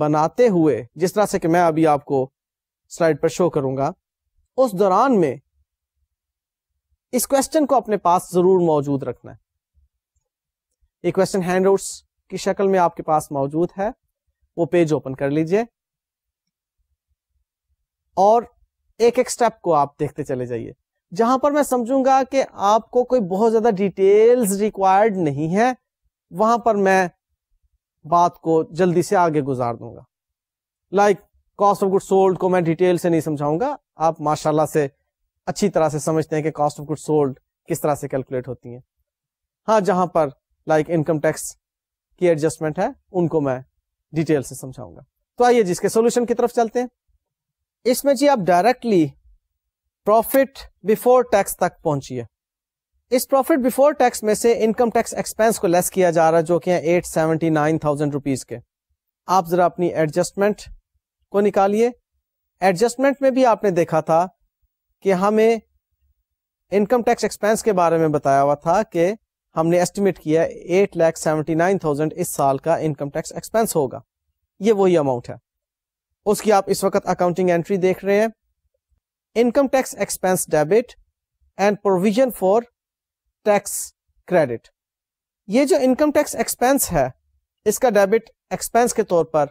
बनाते हुए जिस तरह से कि मैं अभी आपको स्लाइड पर शो करूंगा उस दौरान में इस क्वेश्चन को अपने पास जरूर मौजूद रखना है ये क्वेश्चन हैंड नोट्स की शक्ल में आपके पास मौजूद है वो पेज ओपन कर लीजिए और एक एक स्टेप को आप देखते चले जाइए जहां पर मैं समझूंगा कि आपको कोई बहुत ज्यादा डिटेल्स रिक्वायर्ड नहीं है वहां पर मैं बात को जल्दी से आगे गुजार दूंगा like cost of good sold को मैं डिटेल से नहीं समझाऊंगा आप माशाल्लाह से अच्छी तरह से समझते हैं कि कॉस्ट ऑफ गुड सोल्ड किस तरह से कैलकुलेट होती है हाँ जहां पर लाइक इनकम टैक्स की एडजस्टमेंट है उनको मैं डिटेल से समझाऊंगा तो आइए जिसके सोल्यूशन की तरफ चलते हैं इसमें जी आप डायरेक्टली प्रॉफिट बिफोर टैक्स तक पहुंचिए इस प्रॉफिट बिफोर टैक्स में से इनकम टैक्स एक्सपेंस को लेस किया जा रहा है जो कि है eight seventy nine thousand rupees के आप जरा अपनी एडजस्टमेंट को निकालिए एडजस्टमेंट में भी आपने देखा था कि हमें इनकम टैक्स एक्सपेंस के बारे में बताया हुआ था कि हमने एस्टिमेट किया eight lakh seventy nine thousand इस साल का इनकम टैक्स एक्सपेंस होगा ये वही अमाउंट है उसकी आप इस वक्त अकाउंटिंग एंट्री देख रहे हैं income tax expense debit and provision for tax credit ये जो इनकम टैक्स एक्सपेंस है इसका डेबिट एक्सपेंस के तौर पर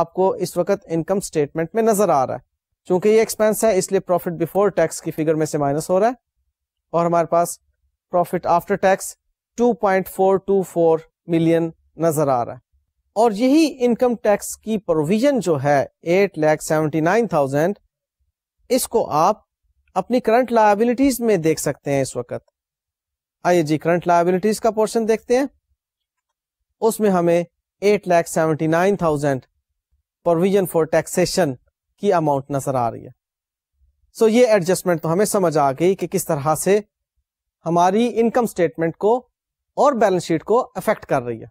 आपको इस वक्त इनकम स्टेटमेंट में नजर आ रहा है चूंकि ये एक्सपेंस है इसलिए प्रॉफिट बिफोर टैक्स की फिगर में से माइनस हो रहा है और हमारे पास प्रॉफिट आफ्टर टैक्स 2.424 मिलियन नजर आ रहा है और यही इनकम टैक्स की प्रोविजन जो है eight lakh seventy nine thousand इसको आप अपनी करंट लाइबिलिटीज में देख सकते हैं इस वक्त आइए जी करंट लाइबिलिटीज का पोर्शन देखते हैं उसमें हमें eight lakh seventy nine thousand provision for taxation की अमाउंट नजर आ रही है सो so, ये एडजस्टमेंट तो हमें समझ आ गई कि किस तरह से हमारी इनकम स्टेटमेंट को और बैलेंस शीट को अफेक्ट कर रही है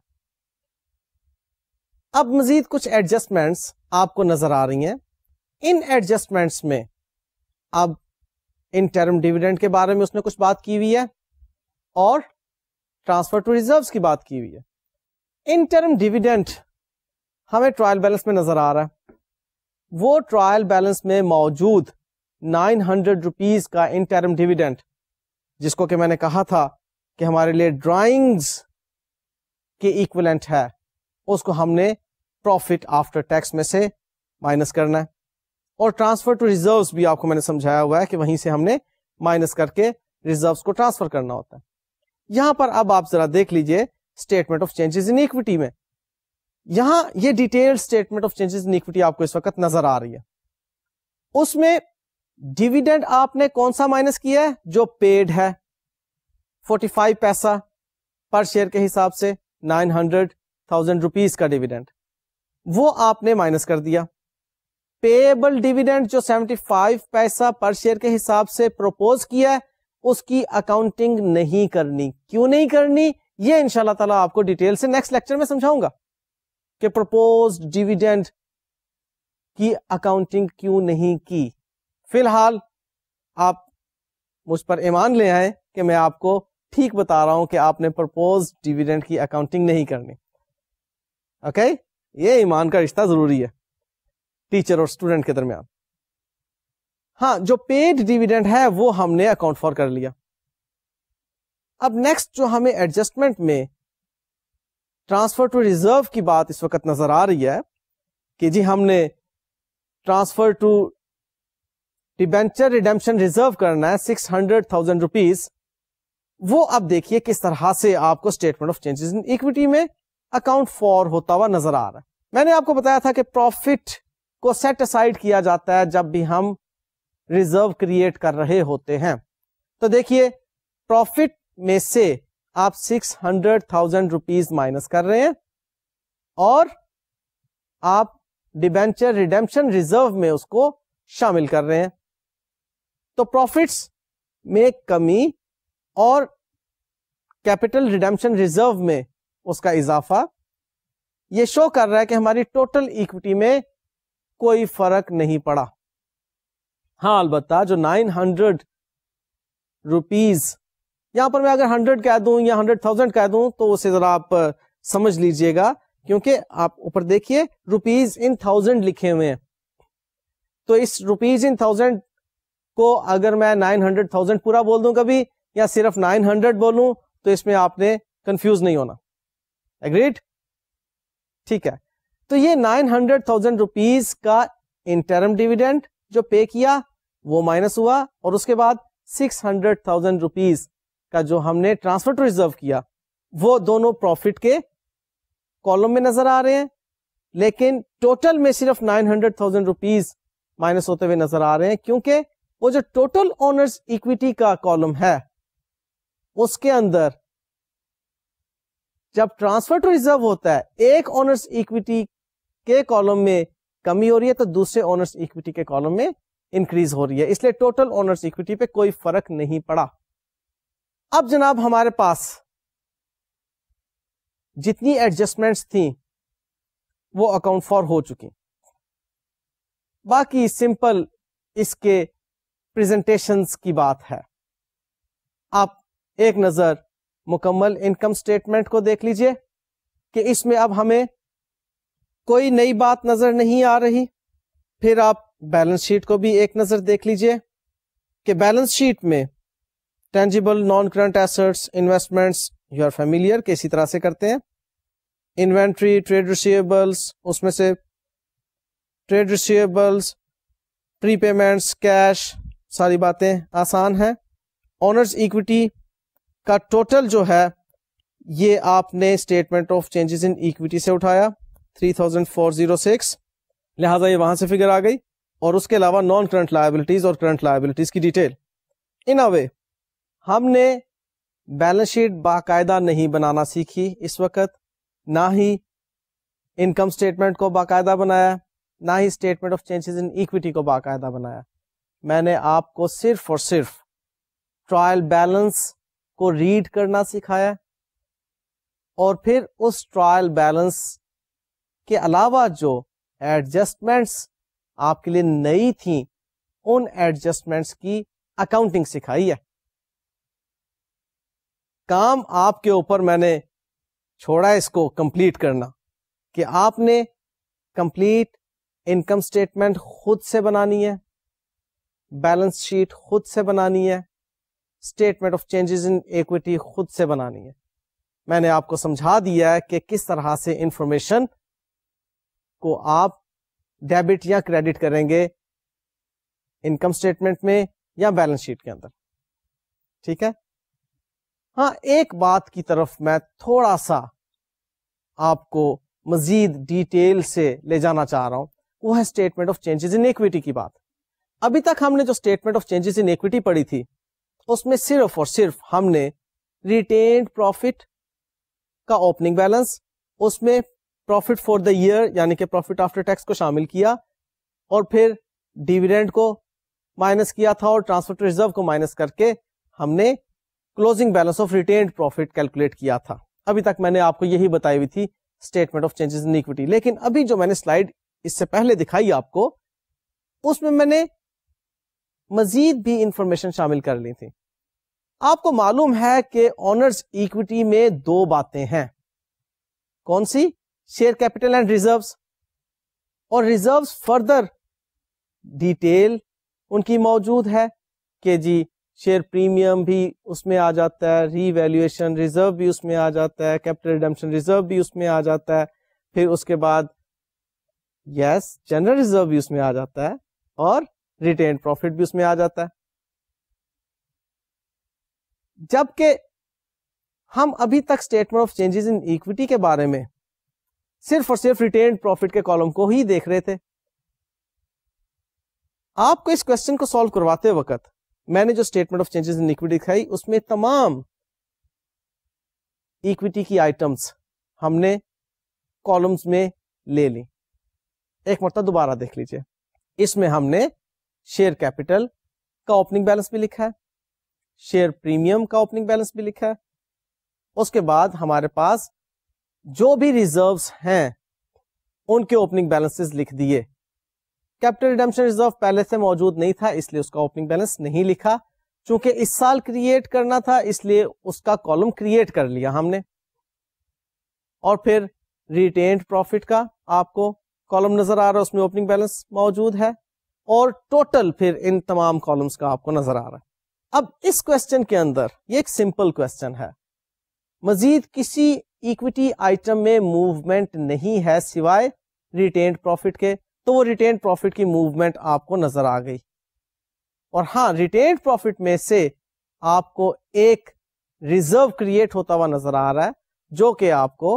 अब मजीद कुछ एडजस्टमेंट्स आपको नजर आ रही हैं इन एडजस्टमेंट्स में अब इन टर्म डिविडेंड के बारे में उसने कुछ बात की हुई है और ट्रांसफर टू रिजर्व्स की बात की हुई है इन टर्म डिविडेंड हमें ट्रायल बैलेंस में नजर आ रहा है वो ट्रायल बैलेंस में मौजूद नाइन हंड्रेड रुपीज का इन टर्म डिविडेंट जिसको कि मैंने कहा था कि हमारे लिए ड्राइंग्स के इक्वलेंट है उसको हमने प्रॉफिट आफ्टर टैक्स में से माइनस करना है और ट्रांसफर टू रिजर्व भी आपको मैंने समझाया हुआ है कि वहीं से हमने माइनस करके रिजर्व को ट्रांसफर करना होता है यहां पर अब आप जरा देख लीजिए statement of changes in equity में यहां ये detail statement of changes in equity आपको इस वक्त नजर आ रही है उसमें डिविडेंड आपने कौन सा माइनस किया है जो पेड है 45 पैसा पर शेयर के हिसाब से 900 हंड्रेड थाउजेंड रुपीज का डिविडेंड वो आपने माइनस कर दिया पेबल डिविडेंड जो 75 पैसा पर शेयर के हिसाब से प्रोपोज किया है उसकी अकाउंटिंग नहीं करनी क्यों नहीं करनी ये इंशाल्लाह ताला आपको डिटेल से नेक्स्ट लेक्चर में समझाऊंगा कि प्रपोज डिविडेंड की अकाउंटिंग क्यों नहीं की फिलहाल आप मुझ पर ईमान ले आए कि मैं आपको ठीक बता रहा हूं कि आपने प्रपोज डिविडेंड की अकाउंटिंग नहीं करनी ओके ये ईमान का रिश्ता जरूरी है टीचर और स्टूडेंट के दरमियान हाँ जो पेड डिविडेंड है वो हमने अकाउंट फॉर कर लिया अब नेक्स्ट जो हमें एडजस्टमेंट में ट्रांसफर टू रिजर्व की बात इस वक्त नजर आ रही है कि जी हमने transfer to debenture redemption reserve करना है सिक्स हंड्रेड थाउजेंड रुपीज वो अब देखिए किस तरह से आपको statement of changes in equity में अकाउंट फॉर होता हुआ नजर आ रहा है मैंने आपको बताया था कि प्रॉफिट को सेट असाइड किया जाता है जब भी हम रिजर्व क्रिएट कर रहे होते हैं तो देखिए प्रॉफिट में से आप six hundred thousand rupees minus कर रहे हैं और आप डिबेंचर रिडेम्पशन रिजर्व में उसको शामिल कर रहे हैं तो प्रॉफिट में कमी और कैपिटल रिडेम्पशन रिजर्व में उसका इजाफा ये शो कर रहा है कि हमारी टोटल इक्विटी में कोई फर्क नहीं पड़ा हाँ अलबत्ता जो नाइन हंड्रेड रुपीज यहाँ पर मैं अगर हंड्रेड कह दूं या हंड्रेड थाउजेंड कह दूं तो उसे जरा आप समझ लीजिएगा क्योंकि आप ऊपर देखिए रुपीज इन थाउजेंड लिखे हुए हैं तो इस रुपीज इन थाउजेंड को अगर मैं नाइन हंड्रेड थाउजेंड पूरा बोल दूं कभी या सिर्फ नाइन हंड्रेड बोलूं तो इसमें आपने कंफ्यूज नहीं होना एग्रीड ठीक है तो ये नाइन हंड्रेड थाउजेंड रुपीज का इंटरम डिविडेंड जो पे किया वो माइनस हुआ और उसके बाद सिक्स हंड्रेड थाउजेंड रुपीज का जो हमने ट्रांसफर टू रिजर्व किया वो दोनों प्रॉफिट के कॉलम में नजर आ रहे हैं लेकिन टोटल में सिर्फ nine hundred thousand rupees minus होते हुए नजर आ रहे हैं क्योंकि वो जो टोटल ओनर्स इक्विटी का कॉलम है उसके अंदर जब ट्रांसफर टू रिजर्व होता है एक ओनर्स इक्विटी के कॉलम में कमी हो रही है तो दूसरे ओनर्स इक्विटी के कॉलम में इंक्रीज हो रही है इसलिए टोटल ओनर्स इक्विटी पे कोई फर्क नहीं पड़ा अब जनाब हमारे पास जितनी एडजस्टमेंट्स थी वो अकाउंट फॉर हो चुकी बाकी सिंपल इसके प्रेजेंटेशंस की बात है आप एक नज़र मुकम्मल इनकम स्टेटमेंट को देख लीजिए कि इसमें अब हमें कोई नई बात नज़र नहीं आ रही फिर आप बैलेंस शीट को भी एक नज़र देख लीजिए कि बैलेंस शीट में tangible non current assets investments you are familiar के इसी तरह से करते हैं इन्वेंट्री ट्रेड रिसीवेबल्स उसमें से trade receivables prepayments cash सारी बातें आसान हैं ऑनर्स इक्विटी का टोटल जो है ये आपने statement of changes in equity से उठाया 3406 लिहाजा ये वहां से फिगर आ गई और उसके अलावा नॉन करंट लाइबिलिटीज और करंट लाइबिलिटीज की डिटेल इन अ वे हमने बैलेंस शीट बाकायदा नहीं बनाना सीखी इस वक्त ना ही इनकम स्टेटमेंट को बाकायदा बनाया ना ही statement of changes in equity को बाकायदा बनाया मैंने आपको सिर्फ और सिर्फ ट्रायल बैलेंस को रीड करना सिखाया और फिर उस ट्रायल बैलेंस के अलावा जो एडजस्टमेंट्स आपके लिए नई थी उन एडजस्टमेंट्स की अकाउंटिंग सिखाई है काम आपके ऊपर मैंने छोड़ा इसको कंप्लीट करना कि आपने कंप्लीट इनकम स्टेटमेंट खुद से बनानी है बैलेंस शीट खुद से बनानी है statement of changes in equity खुद से बनानी है मैंने आपको समझा दिया है कि किस तरह से इंफॉर्मेशन को आप डेबिट या क्रेडिट करेंगे इनकम स्टेटमेंट में या बैलेंस शीट के अंदर ठीक है हाँ एक बात की तरफ मैं थोड़ा सा आपको मजीद डिटेल से ले जाना चाह रहा हूं वो है statement of changes in equity की बात अभी तक हमने जो statement of changes in equity पढ़ी थी उसमें सिर्फ और सिर्फ हमने रिटेन प्रॉफिट का ओपनिंग बैलेंस उसमें प्रॉफिट फॉर द ईयर यानी कि प्रॉफिट आफ्टर टैक्स को शामिल किया और फिर डिविडेंड को माइनस किया था और ट्रांसफर टू रिजर्व को माइनस करके हमने closing balance of retained profit calculate किया था अभी तक मैंने आपको यही बताई हुई थी statement of changes in equity लेकिन अभी जो मैंने स्लाइड इससे पहले दिखाई आपको उसमें मैंने मजीद भी इंफॉर्मेशन शामिल कर ली थी आपको मालूम है कि ऑनर्स इक्विटी में दो बातें हैं कौन सी शेयर कैपिटल एंड रिजर्व और रिजर्व फर्दर डिटेल उनकी मौजूद है कि जी शेयर प्रीमियम भी उसमें आ जाता है रीवैल्यूएशन रिजर्व भी उसमें आ जाता है कैपिटल रिडम्पशन रिजर्व भी उसमें आ जाता है फिर उसके बाद यस जनरल रिजर्व भी उसमें आ जाता है और रिटेन प्रॉफिट भी उसमें आ जाता है जबकि हम अभी तक statement of changes in equity के बारे में सिर्फ और सिर्फ रिटेन प्रॉफिट के कॉलम को ही देख रहे थे आपको इस क्वेश्चन को सॉल्व करवाते वक्त मैंने जो statement of changes in equity दिखाई उसमें तमाम इक्विटी की आइटम्स हमने कॉलम्स में ले ली एक मरतब दोबारा देख लीजिए इसमें हमने शेयर कैपिटल का ओपनिंग बैलेंस भी लिखा है शेयर प्रीमियम का ओपनिंग बैलेंस भी लिखा है उसके बाद हमारे पास जो भी रिजर्व्स हैं उनके ओपनिंग बैलेंसेस लिख दिए कैपिटल रिडम्शन रिजर्व पहले से मौजूद नहीं था इसलिए उसका ओपनिंग बैलेंस नहीं लिखा चूंकि इस साल क्रिएट करना था इसलिए उसका कॉलम क्रिएट कर लिया हमने और फिर रिटेन्ड प्रॉफिट का आपको कॉलम नजर आ रहा है उसमें ओपनिंग बैलेंस मौजूद है और टोटल फिर इन तमाम कॉलम्स का आपको नजर आ रहा है अब इस क्वेश्चन के अंदर ये एक सिंपल क्वेश्चन है मजीद किसी इक्विटी आइटम में मूवमेंट नहीं है सिवाय रिटेन्ड प्रॉफिट के तो वो रिटेन प्रॉफिट की मूवमेंट आपको नजर आ गई और हाँ रिटेन प्रॉफिट में से आपको एक रिजर्व क्रिएट होता हुआ नजर आ रहा है जो कि आपको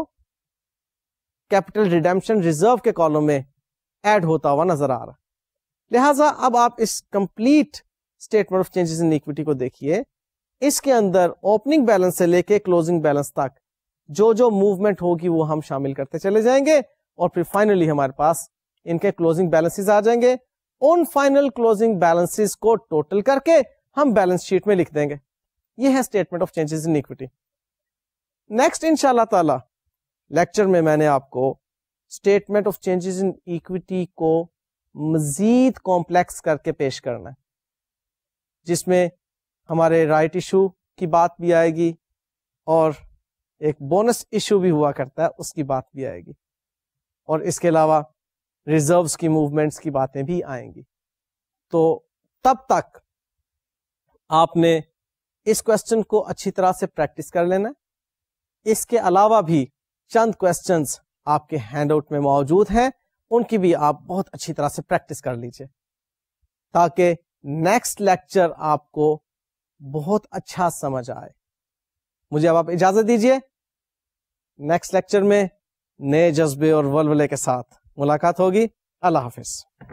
कैपिटल रिडेम्पशन रिजर्व के कॉलम में ऐड होता हुआ नजर आ रहा है लिहाजा अब आप इस complete statement of changes in equity को देखिए इसके अंदर ओपनिंग बैलेंस से लेके क्लोजिंग बैलेंस तक जो जो मूवमेंट होगी वो हम शामिल करते चले जाएंगे और फिर फाइनली हमारे पास इनके क्लोजिंग बैलेंसेस आ जाएंगे उन फाइनल क्लोजिंग बैलेंसेस को टोटल करके हम बैलेंस शीट में लिख देंगे ये है statement of changes in equity next इंशाल्लाह ताला लेक्चर में मैंने आपको statement of changes in equity को मजीद कॉम्प्लेक्स करके पेश करना है जिसमें हमारे राइट इशू की बात भी आएगी और एक बोनस इशू भी हुआ करता है उसकी बात भी आएगी और इसके अलावा रिजर्व की मूवमेंट्स की बातें भी आएंगी तो तब तक आपने इस क्वेश्चन को अच्छी तरह से प्रैक्टिस कर लेना इसके अलावा भी चंद क्वेश्चन आपके हैंड आउट में मौजूद हैं उनकी भी आप बहुत अच्छी तरह से प्रैक्टिस कर लीजिए ताकि नेक्स्ट लेक्चर आपको बहुत अच्छा समझ आए मुझे अब आप इजाजत दीजिए नेक्स्ट लेक्चर में नए जज्बे और वलवले के साथ मुलाकात होगी अल्लाह हाफिज़